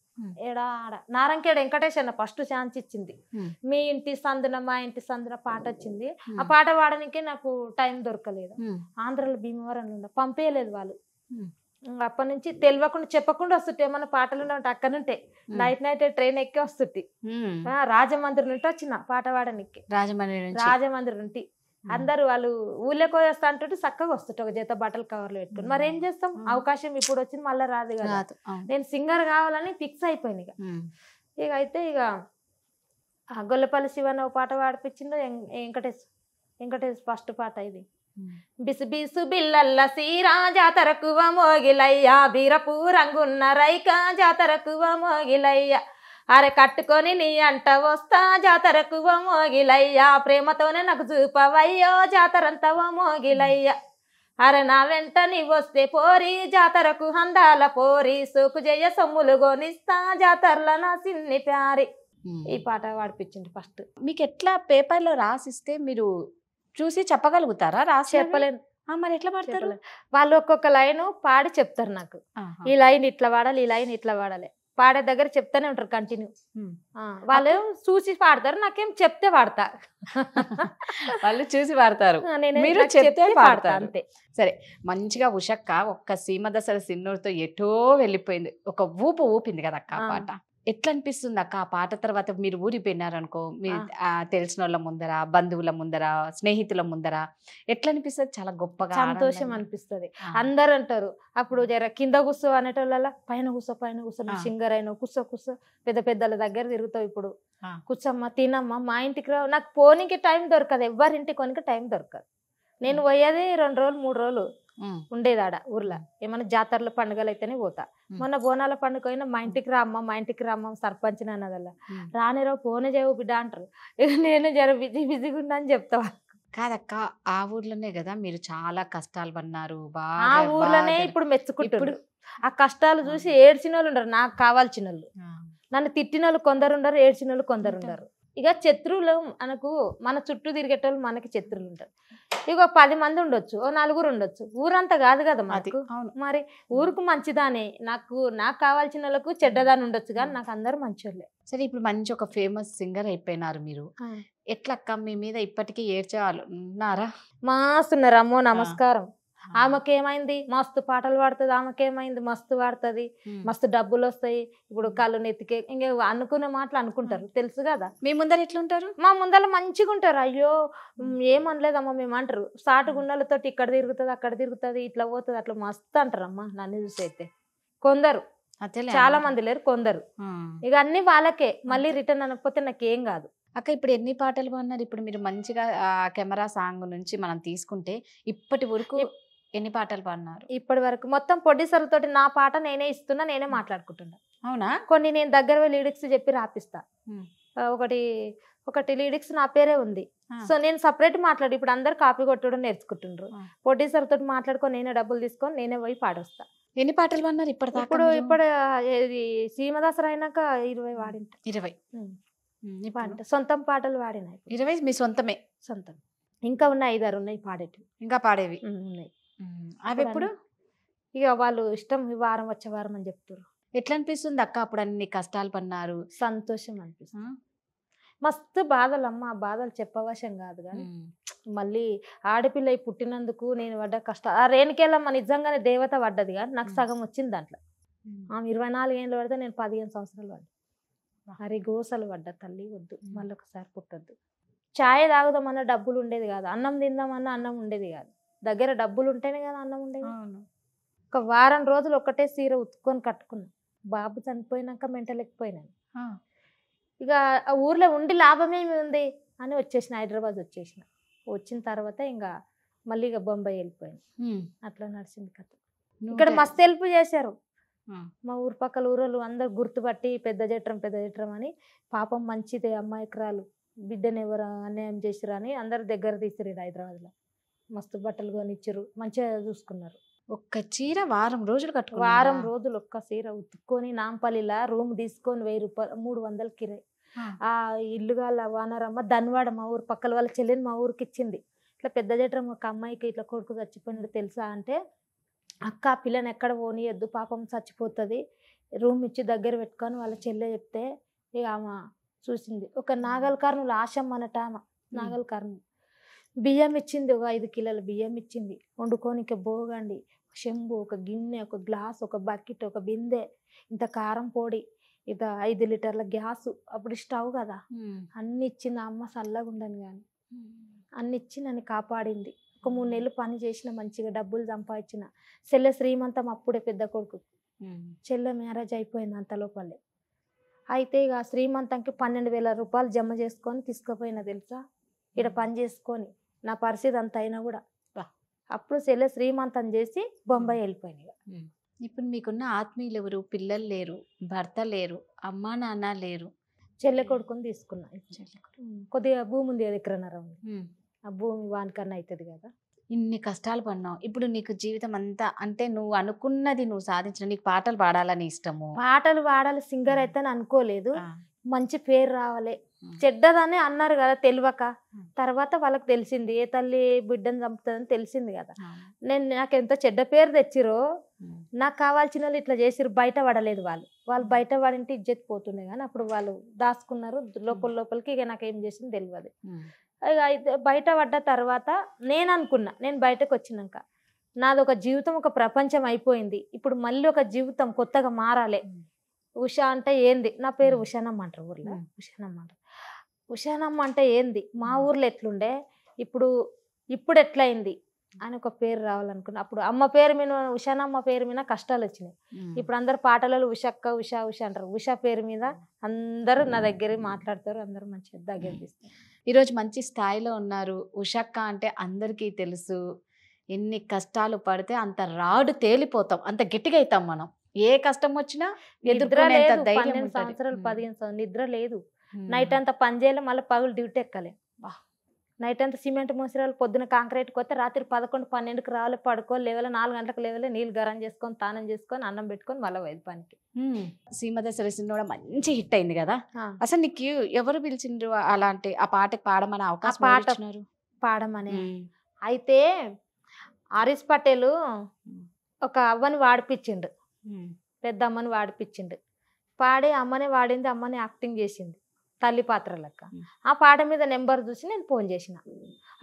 ఏడా ఆడ నారంకేడ వెంకటేష్ అన్న ఫస్ట్ ఛాన్స్ ఇచ్చింది మీ ఇంటి సందున మా ఇంటి సందున పాట వచ్చింది ఆ పాట పాడడానికే నాకు టైం దొరకలేదు ఆంధ్రలో భీమవరం ఉండ పంపేయలేదు వాళ్ళు అప్పటి నుంచి తెలియకుండా చెప్పకుండా వస్తుంటే ఏమన్నా పాటలు అక్కడ ఉంటే నైట్ నైట్ ట్రైన్ ఎక్కి వస్తుంది రాజమందిరి నుండి వచ్చిన పాట పాడడానికి రాజమండ్రి రాజమందిరి నుండి అందరు వాళ్ళు ఊళ్ళోకి వస్తా అంటుంటే చక్కగా వస్తుంటే ఒక జత బట్టలు కవర్లు పెట్టుకుని మరి ఏం చేస్తాం అవకాశం ఇప్పుడు వచ్చింది మళ్ళీ రాదు కదా నేను సింగర్ కావాలని ఫిక్స్ అయిపోయింది ఇక ఇక అయితే ఇక ఆ గొల్లపల్లి శివన్న పాట పాడిపించిందో వెంకటేష్ వెంకటేష్ ఫస్ట్ పాట ఇది బిసు బిసు బిల్లల్ల సీరా జాతరకువ మోగిలయ్యా బీరపు రంగున్న రైక జాతరకువ మోగిలయ్యా అరకట్టుకొని నీ అంట వస్తా జాతరకు మోగిలయ్యా ప్రేమతోనే నాకు చూపవయ్యో జాతరంత మోగిలయ్యా అర నా వెంట నీ వస్తే పోరి జాతరకు హందాల పోరి సోకు జయ సొమ్ములు గోనిస్తా జాతరల నా సిన్ని ప్యారి ఈ పాట పాడిపించండి ఫస్ట్ మీకు ఎట్లా పేపర్లో రాసిస్తే మీరు చూసి చెప్పగలుగుతారా రాసి చెప్పలేను మరి ఎట్లా పాడతారు వాళ్ళు ఒక్కొక్క లైన్ పాడి చెప్తారు నాకు ఈ లైన్ ఇట్లా వాడాలి ఈ లైన్ ఇట్లా వాడాలి పాడే దగ్గర చెప్తానే ఉంటారు కంటిన్యూ వాళ్ళు చూసి పాడతారు నాకేం చెప్తే పాడతా వాళ్ళు చూసి పాడతారు మీరు చెప్తే పాడతా అంతే సరే మంచిగా ఉషక్క ఒక్క సీమ దశల సిన్నూరుతో ఎటో వెళ్ళిపోయింది ఒక ఊపు ఊపింది కదా అక్క పాట ఎట్లా అనిపిస్తుంది అక్క ఆ పాట తర్వాత మీరు ఊరిపోయినారనుకో మీ తెలిసిన వాళ్ళ ముందర బంధువుల ముందర స్నేహితుల ముందర ఎట్లా అనిపిస్తుంది చాలా గొప్పగా సంతోషం అనిపిస్తుంది అందరు అంటారు అప్పుడు జర కింద కూర్చో అనేటోళ్ళ పైన కూర్చో పైన కూర్చో సింగర్ అయిన కూర్చో కూర్చో పెద్ద పెద్దల దగ్గర తిరుగుతావు ఇప్పుడు కూర్చోమ్మా తినమ్మా మా ఇంటికి రా నాకు పోనీకి టైం దొరకదు ఎవరింటికి కొనికి టైం దొరకదు నేను పోయేది రెండు రోజులు మూడు రోజులు ఉండేదాడ ఊర్లో ఏమైనా జాతరల పండుగలు అయితేనే పోతా మొన్న బోనాల పండుగ అయినా మా ఇంటికి రామ్మ మా ఇంటికి రామ్మ సర్పంచ్ అన్నదల్లా రావు పోనే చేయవు బిడ్డ అంటారు నేను జర బిజీ బిజీగా ఉన్నా అని చెప్తా కాదక్క ఆ ఊర్లోనే కదా మీరు చాలా కష్టాలు పన్నారు ఆ ఊర్లోనే ఇప్పుడు మెచ్చుకుంటారు ఆ కష్టాలు చూసి ఏడ్చిన వాళ్ళు ఉండరు నాకు కావాల్సిన వాళ్ళు నన్ను తిట్టిన వాళ్ళు కొందరు ఉండరు ఏడ్చిన వాళ్ళు కొందరు ఉండరు ఇక శత్రువులు మనకు మన చుట్టూ తిరిగేటోళ్ళు మనకి శత్రువులు ఉంటారు ఇక పది మంది ఉండొచ్చు ఓ నలుగురు ఉండొచ్చు ఊరంతా కాదు కదా మాకు మరి ఊరుకు మంచిదానే నాకు నాకు కావాల్సిన వాళ్ళకు చెడ్డదాని ఉండొచ్చు కానీ నాకు అందరూ మంచోళ్ళే సరే ఇప్పుడు మంచి ఒక ఫేమస్ సింగర్ అయిపోయినారు మీరు ఎట్లా అక్క మీ మీద ఇప్పటికీ ఏడ్చేవాళ్ళు ఉన్నారా మాస్తున్నారమ్మో నమస్కారం ఏమైంది మస్తు పాటలు పాడుతుంది ఏమైంది మస్తు పాడుతుంది మస్తు డబ్బులు వస్తాయి ఇప్పుడు కళ్ళు నెత్తికే ఇంకా అనుకునే మాటలు అనుకుంటారు తెలుసు కదా మీ ముందర ఎట్లుంటారు మా ముందర మంచిగా ఉంటారు అయ్యో ఏమనలేదమ్మా మేము అంటారు సాటు గుండెలతో ఇక్కడ తిరుగుతుంది అక్కడ తిరుగుతుంది ఇట్లా పోతుంది అట్లా మస్తు అంటారు అమ్మ నన్ను చూసి అయితే కొందరు చాలా మంది లేరు కొందరు ఇక అన్ని వాళ్ళకే మళ్ళీ రిటర్న్ అనకపోతే నాకేం కాదు అక్క ఇప్పుడు ఎన్ని పాటలు ఉన్నారు ఇప్పుడు మీరు మంచిగా కెమెరా సాంగ్ నుంచి మనం తీసుకుంటే ఇప్పటి వరకు ఎన్ని పాటలు పాడినారు ఇప్పటి వరకు మొత్తం ప్రొడ్యూసర్ తోటి నా పాట నేనే ఇస్తున్నా నేనే మాట్లాడుకుంటున్నా అవునా కొన్ని నేను దగ్గర లిరిక్స్ చెప్పి రాపిస్తా ఒకటి ఒకటి లిరిక్స్ నా పేరే ఉంది సో నేను సపరేట్ మాట్లాడి ఇప్పుడు అందరు కాపీ కొట్టడం నేర్చుకుంటున్నారు ప్రొడ్యూసర్ తోటి మాట్లాడుకొని నేనే డబ్బులు తీసుకొని నేనే పోయి పాడొస్తా ఎన్ని పాటలు పాడినారు ఇప్పుడు ఇప్పుడు ఇప్పుడు సీమదాసరా అయినాక ఇరవై వాడింట ఇరవై సొంతం పాటలు వాడినాయి ఇరవై మీ సొంతమే సొంతం ఇంకా ఉన్నాయి ఐదారు ఉన్నాయి పాడేటివి ఇంకా పాడేవి ఉన్నాయి అవి ఎప్పుడు ఇక వాళ్ళు ఇష్టం వారం వచ్చే వారం అని చెప్తారు ఎట్లా అనిపిస్తుంది అక్క అప్పుడు అన్ని కష్టాలు పన్నారు సంతోషం అనిపిస్తుంది మస్తు బాధలు అమ్మ ఆ బాధలు చెప్పవశం కాదు కానీ మళ్ళీ ఆడపిల్ల పుట్టినందుకు నేను పడ్డ కష్టం ఆ రేణికేళ్ళమ్మ నిజంగానే దేవత పడ్డది కానీ నాకు సగం వచ్చింది దాంట్లో ఆమె ఇరవై నాలుగు ఏళ్ళు పడితే నేను పదిహేను సంవత్సరాలు పడ్డా అరే గోసలు పడ్డ తల్లి వద్దు మళ్ళీ ఒకసారి పుట్టద్దు ఛాయ్ తాగుదామన్నా డబ్బులు ఉండేది కాదు అన్నం తిందామన్నా అన్నం ఉండేది కాదు దగ్గర డబ్బులు ఉంటేనే కదా అన్నం ఉండేది ఒక వారం రోజులు ఒకటే సీర ఉత్తుకొని కట్టుకున్నా బాబు చనిపోయినాక మెంటలేకపోయినాను ఇక ఆ ఊర్లో ఉండి లాభమేమి ఉంది అని వచ్చేసిన హైదరాబాద్ వచ్చేసిన వచ్చిన తర్వాత ఇంకా మళ్ళీ ఇక బొంబాయి వెళ్ళిపోయాను అట్లా నడిచింది కథ ఇక్కడ మస్తు హెల్ప్ చేశారు మా ఊరు పక్కల ఊరోళ్ళు అందరు గుర్తుపట్టి పెద్ద జట్రం పెద్ద జట్రం అని పాపం మంచిదే అమ్మాయికి రాలు బిడ్డను ఎవరు అన్యాయం చేసిరా అని అందరు దగ్గర తీసిరండి హైదరాబాద్లో మస్తు బట్టలు కొనిచ్చారు మంచిగా చూసుకున్నారు ఒక్క చీర వారం రోజులు కట్టుకు వారం రోజులు ఒక్క చీర ఉతుక్కొని నాంపల్లిలా రూమ్ తీసుకొని వెయ్యి రూపాయలు మూడు వందలు కిరాయి ఆ గల వానరమ్మ ధన్వాడ మా ఊరు పక్కల వాళ్ళ చెల్లెని మా ఊరికి ఇచ్చింది ఇట్లా పెద్ద జట్రం ఒక అమ్మాయికి ఇట్లా కొడుకు చచ్చిపోయినట్టు తెలుసా అంటే అక్క ఆ పిల్లని ఎక్కడ పోనీయద్దు పాపం చచ్చిపోతుంది రూమ్ ఇచ్చి దగ్గర పెట్టుకొని వాళ్ళ చెల్లె చెప్తే ఇక ఆమె చూసింది ఒక నాగల్ కర్నూలు ఆశమ్మ అనట ఆమె నాగల్ కర్నూలు బియ్యం ఇచ్చింది ఒక ఐదు కిలోల బియ్యం ఇచ్చింది వండుకోనికి బోగండి చెంబు ఒక గిన్నె ఒక గ్లాస్ ఒక బకెట్ ఒక బిందె ఇంత కారం పొడి ఇంత ఐదు లీటర్ల గ్యాస్ అప్పుడు స్టవ్ కదా అన్ని ఇచ్చింది అమ్మ చల్లగా ఉండను కానీ అన్ని ఇచ్చి నన్ను కాపాడింది ఒక మూడు నెలలు పని చేసిన మంచిగా డబ్బులు సంపాదించిన చెల్లె శ్రీమంతం అప్పుడే పెద్ద కొడుకు చెల్లె మ్యారేజ్ అయిపోయింది అంత లోపలే అయితే ఇక శ్రీమంతంకి పన్నెండు వేల రూపాయలు జమ చేసుకొని తీసుకుపోయిన తెలుసా ఇక్కడ పని చేసుకొని నా పరిస్థితి అంత అయినా కూడా అప్పుడు సెల్లె శ్రీమంతం చేసి బొంబాయి వెళ్ళిపోయింది ఇప్పుడు మీకున్న ఆత్మీయులు ఎవరు పిల్లలు లేరు భర్త లేరు అమ్మా నాన్న లేరు చెల్లె కొడుకుని తీసుకున్నా కొద్దిగా భూమి ఉంది అది ఎక్కడన్నర ఆ భూమి వానికన్నా అవుతుంది కదా ఇన్ని కష్టాలు పడినావు ఇప్పుడు నీకు జీవితం అంతా అంటే నువ్వు అనుకున్నది నువ్వు సాధించిన నీకు పాటలు పాడాలని ఇష్టము పాటలు పాడాలి సింగర్ అయితే అనుకోలేదు మంచి పేరు రావాలి చెడ్డదని అన్నారు కదా తెలియక తర్వాత వాళ్ళకి తెలిసింది ఏ తల్లి బిడ్డను చంపుతుందని తెలిసింది కదా నేను నాకు ఎంత చెడ్డ పేరు తెచ్చిరో నాకు కావాల్సిన వాళ్ళు ఇట్లా చేసిరు బయట పడలేదు వాళ్ళు వాళ్ళు బయట పడింటే ఇజ్జత్ పోతుండే కానీ అప్పుడు వాళ్ళు దాచుకున్నారు లోపల లోపలికి ఇక నాకు ఏం చేసింది తెలియదు అయితే బయట పడ్డ తర్వాత నేను అనుకున్నా నేను బయటకు వచ్చినాక నాది ఒక జీవితం ఒక ప్రపంచం అయిపోయింది ఇప్పుడు మళ్ళీ ఒక జీవితం కొత్తగా మారాలి ఉషా అంటే ఏంది నా పేరు ఉషానమ్మ అంటారు ఊర్లో ఉషానమ్మ అంటారు ఉషానమ్మ అంటే ఏంది మా ఊర్లో ఎట్లుండే ఇప్పుడు ఇప్పుడు ఎట్లయింది అని ఒక పేరు రావాలనుకున్నా అప్పుడు అమ్మ పేరు మీద ఉషానమ్మ పేరు మీద కష్టాలు వచ్చినాయి ఇప్పుడు అందరు పాటలలో ఉషక్క ఉషా ఉష అంటారు ఉషా పేరు మీద అందరూ నా దగ్గర మాట్లాడతారు అందరూ మంచి దగ్గర తీస్తారు ఈరోజు మంచి స్థాయిలో ఉన్నారు ఉషక్క అంటే అందరికీ తెలుసు ఎన్ని కష్టాలు పడితే అంత రాడు తేలిపోతాం అంత గట్టిగా అవుతాం మనం ఏ కష్టం వచ్చినా నిద్ర లేదు పదిహేను సంవత్సరాలు పదిహేను సంవత్సరాలు నిద్ర లేదు నైట్ అంతా పని చేయాలి మళ్ళీ పగులు డ్యూటీ ఎక్కాలి నైట్ అంతా సిమెంట్ మోసరాలు పొద్దున కాంక్రీట్ కొత్త రాత్రి పదకొండు పన్నెండుకి రావాలి పడుకో లేవలే నాలుగు గంటలకు లేవాలి నీళ్ళు గరం చేసుకొని తానం చేసుకొని అన్నం పెట్టుకొని మళ్ళీ వైద్య పనికి సీమత సరస్సుని కూడా మంచి హిట్ అయింది కదా అసలు నీకు ఎవరు పిలిచిండ్రు అలాంటి ఆ పాటకి పాడమని అవకాశం పాట పాడమని అయితే హరీష్ పటేల్ ఒక అవ్వని వాడిపించిండు పెద్ద అమ్మని వాడిపించిండు పాడే అమ్మనే వాడింది అమ్మని యాక్టింగ్ చేసింది తల్లి పాత్ర లెక్క ఆ పాట మీద నెంబర్ చూసి నేను ఫోన్ చేసిన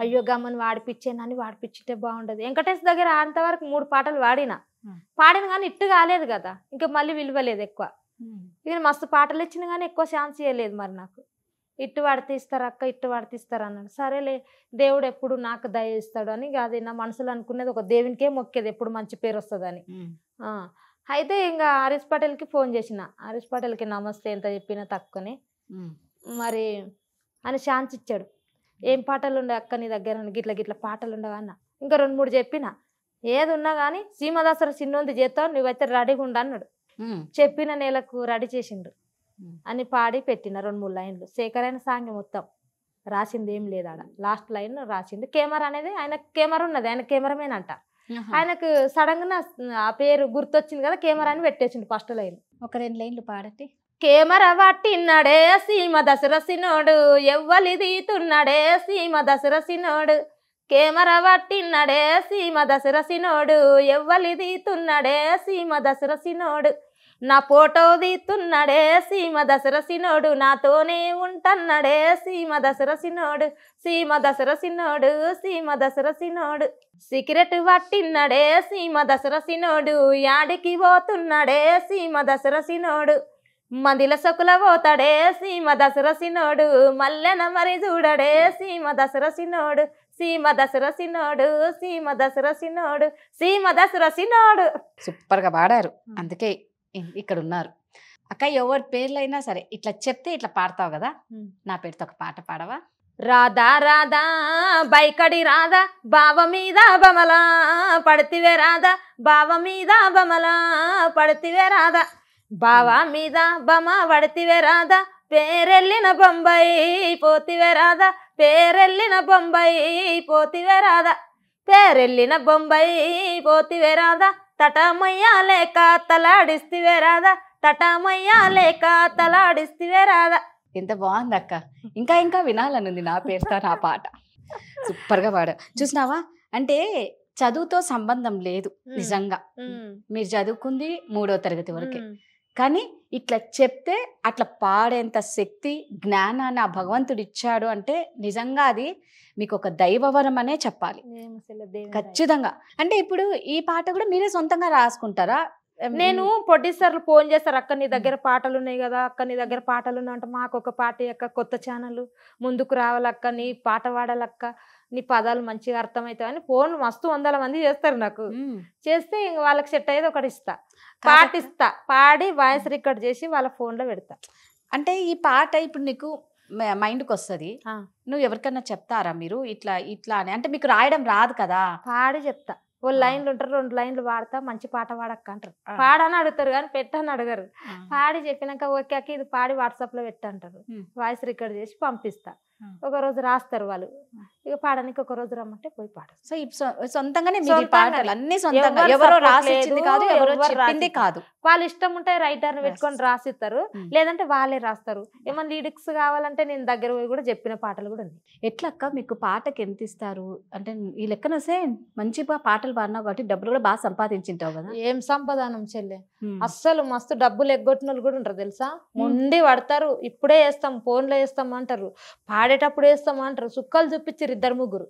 అయ్యో గమ్మని వాడిపించేనని వాడిపించితే బాగుండదు వెంకటేష్ దగ్గర అంతవరకు మూడు పాటలు వాడిన పాడిన కానీ ఇట్టు కాలేదు కదా ఇంకా మళ్ళీ విలువలేదు ఎక్కువ ఇక మస్తు పాటలు ఇచ్చిన కానీ ఎక్కువ ఛాన్స్ ఇవ్వలేదు మరి నాకు ఇట్టు వాడితే ఇస్తారు అక్క ఇట్టు వాడితే ఇస్తారు అన్నాడు సరేలే దేవుడు ఎప్పుడు నాకు దయ ఇస్తాడు అని అది నా మనసులో అనుకునేది ఒక దేవునికే మొక్కేది ఎప్పుడు మంచి పేరు వస్తుందని అయితే ఇంకా హరీష్ పటేల్కి ఫోన్ చేసిన హరీష్ పటేల్కి నమస్తే ఎంత చెప్పినా తక్కువనే మరి అని ఛాన్స్ ఇచ్చాడు ఏం పాటలు ఉండవు అక్క నీ దగ్గర గిట్ల గిట్ల పాటలు ఉండవన్న ఇంకా రెండు మూడు చెప్పిన ఏది ఉన్నా కానీ సీమదాసర చిన్నోంది చేస్తావు నువ్వైతే రెడీగా ఉండు అన్నాడు చెప్పిన నేలకు రెడీ చేసిండు అని పాడి పెట్టిన రెండు మూడు లైన్లు సేకరైన సాంగ్ మొత్తం రాసింది ఏం లేదు ఆడ లాస్ట్ లైన్ రాసింది కెమెరా అనేది ఆయన కెమెరా ఉన్నది ఆయన కెమెరామెన్ అంట ఆయనకు సడన్ గా ఆ పేరు గుర్తొచ్చింది కదా కెమెరా అని పెట్టేసిండు ఫస్ట్ లైన్ ఒక రెండు లైన్లు పాడటి కేమర పట్టినడే సీమ దశరసినోడు ఎవ్వలి తీతున్నడే సీమ దశరసినోడు కేమర పట్టినడే సీమ దశరసినోడు ఎవ్వలి తీతున్నడే సీమ దశరసినోడు నా ఫోటో తీస్తున్నడే సీమ దశరసినోడు నాతోనే ఉంటన్నాడే సీమ దశరసినోడు సీమ దశరసినోడు సీమ దశరసినోడు సిగరెట్ పట్టిన్నడే సీమ దశరసినోడు యాడికి పోతున్నాడే సీమ దశరసినోడు మందిల సొకుల పోతాడే సీమ సినోడు మల్లెన మరి చూడడే సీమ సినోడు సీమ సినోడు సీమ సినోడు సీమ దశరసినోడు సూపర్ గా పాడారు అందుకే ఇక్కడ ఉన్నారు అక్క ఎవరి పేర్లైనా సరే ఇట్లా చెప్తే ఇట్లా పాడతావు కదా నా పేరుతో ఒక పాట పాడవా రాధా రాధా బైకడి రాధా బావ మీద బమలా పడితివే రాధా బావ మీద బమలా పడితివే రాధా బావా మీద బమ వడతివే రాదా పేరెళ్ళిన బొంబాయి పోతివే రాదా పేరెళ్ళిన బొంబాయి పోతివే రాదా పేరెళ్ళిన బొంబాయి పోతివే రాదా తటమయ్యా లేక తలాడిస్తివే రాదా తటమయ్యా లేక తలాడిస్తివే రాదా ఎంత బాగుంది అక్క ఇంకా ఇంకా వినాలనుంది నా పేరుతో నా పాట సూపర్గా పాడ చూసినావా అంటే చదువుతో సంబంధం లేదు నిజంగా మీరు చదువుకుంది మూడో తరగతి వరకే కానీ ఇట్లా చెప్తే అట్లా పాడేంత శక్తి జ్ఞానాన్ని ఆ భగవంతుడు ఇచ్చాడు అంటే నిజంగా అది మీకు ఒక దైవవరం అనే చెప్పాలి ఖచ్చితంగా అంటే ఇప్పుడు ఈ పాట కూడా మీరే సొంతంగా రాసుకుంటారా నేను ప్రొడ్యూసర్లు ఫోన్ చేస్తారు అక్క నీ దగ్గర పాటలు ఉన్నాయి కదా అక్క నీ దగ్గర పాటలు ఉన్నాయి అంటే మాకు ఒక పాట యొక్క కొత్త ఛానల్ ముందుకు రావాలక్క నీ పాట పాడాలక్క నీ పదాలు మంచిగా అని ఫోన్ మస్తు వందల మంది చేస్తారు నాకు చేస్తే ఇంక వాళ్ళకి సెట్ అయ్యేది ఒకటి ఇస్తా పాటిస్తా పాడి వాయిస్ రికార్డ్ చేసి వాళ్ళ ఫోన్లో పెడతా అంటే ఈ పాట ఇప్పుడు నీకు మైండ్కి వస్తుంది నువ్వు ఎవరికన్నా చెప్తారా మీరు ఇట్లా ఇట్లా అని అంటే మీకు రాయడం రాదు కదా పాడి చెప్తా ఓ లైన్లు ఉంటారు రెండు లైన్లు పాడతా మంచి పాట పాడక్క అంటారు పాడని అడుగుతారు కానీ పెట్టని అడగరు పాడి చెప్పినాక ఓకే ఇది పాడి వాట్సాప్లో పెట్టంటారు వాయిస్ రికార్డ్ చేసి పంపిస్తా ఒక రోజు రాస్తారు వాళ్ళు ఇక పాడడానికి ఒక రోజు రమ్మంటే పోయి పాడ సో సొంతంగానే మీ పాటలు అన్ని సొంతంగా ఎవరో కాదు ఎవరో చెప్పింది కాదు వాళ్ళు ఇష్టం ఉంటే రైటర్ పెట్టుకొని రాసిస్తారు hmm. లేదంటే వాళ్ళే రాస్తారు ఏమైనా లిరిక్స్ కావాలంటే నేను దగ్గర పోయి కూడా చెప్పిన పాటలు కూడా ఉన్నాయి ఎట్లక్క మీకు పాటకి ఎంత ఇస్తారు అంటే ఈ లెక్కన మంచి పాటలు పాడినావు కాబట్టి డబ్బులు కూడా బాగా సంపాదించింటావు కదా ఏం సంపాదనం చెల్లె hmm. అస్సలు మస్తు డబ్బులు ఎగ్గొట్టిన కూడా ఉంటారు తెలుసా hmm. ముండి పడతారు ఇప్పుడే వేస్తాం ఫోన్లో వేస్తాం అంటారు పాడ పాడేటప్పుడు వేస్తామా అంటారు సుక్కలు చూపించారు ఇద్దరు ముగ్గురు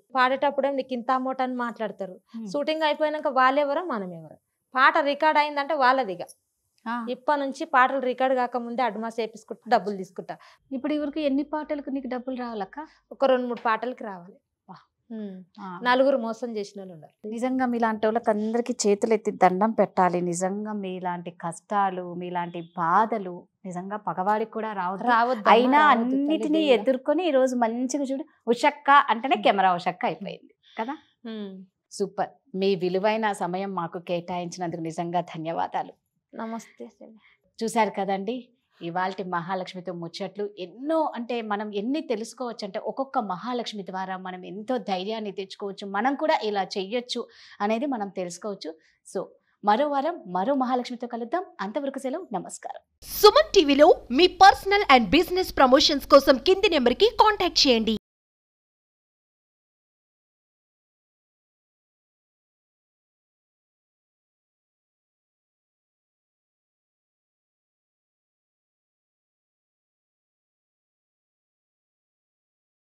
ఏమి నీకు ఇంత అమౌంట్ అని మాట్లాడతారు షూటింగ్ అయిపోయినాక వాళ్ళెవరో మనం ఎవరు పాట రికార్డ్ అయిందంటే వాళ్ళదిగా ఇప్పటి నుంచి పాటలు రికార్డ్ కాకముందే అడ్వాన్స్ చేపించుకుంటూ డబ్బులు తీసుకుంటా ఇప్పుడు ఇవరికి ఎన్ని పాటలకు నీకు డబ్బులు రావాలక్క ఒక రెండు మూడు పాటలకి రావాలి నలుగురు మోసం చేసిన ఉన్నారు నిజంగా మీలాంటి వాళ్ళకి అందరికీ ఎత్తి దండం పెట్టాలి నిజంగా మీలాంటి కష్టాలు మీలాంటి బాధలు నిజంగా పగవాడికి కూడా రావద్దు రావద్దు అయినా అన్నిటినీ ఎదుర్కొని ఈరోజు మంచిగా చూడు ఉషక్క అంటేనే కెమెరా ఉషక్క అయిపోయింది కదా సూపర్ మీ విలువైన సమయం మాకు కేటాయించినందుకు నిజంగా ధన్యవాదాలు నమస్తే చూశారు కదండి ఇవాళ మహాలక్ష్మితో ముచ్చట్లు ఎన్నో అంటే మనం ఎన్ని తెలుసుకోవచ్చు అంటే ఒక్కొక్క మహాలక్ష్మి ద్వారా మనం ఎంతో ధైర్యాన్ని తెచ్చుకోవచ్చు మనం కూడా ఇలా చెయ్యొచ్చు అనేది మనం తెలుసుకోవచ్చు సో మరో వారం మరో మహాలక్ష్మితో కలుద్దాం అంతవరకు సెలవు నమస్కారం సుమన్ టీవీలో మీ పర్సనల్ అండ్ బిజినెస్ ప్రమోషన్స్ కోసం కింది నెంబర్కి కాంటాక్ట్ చేయండి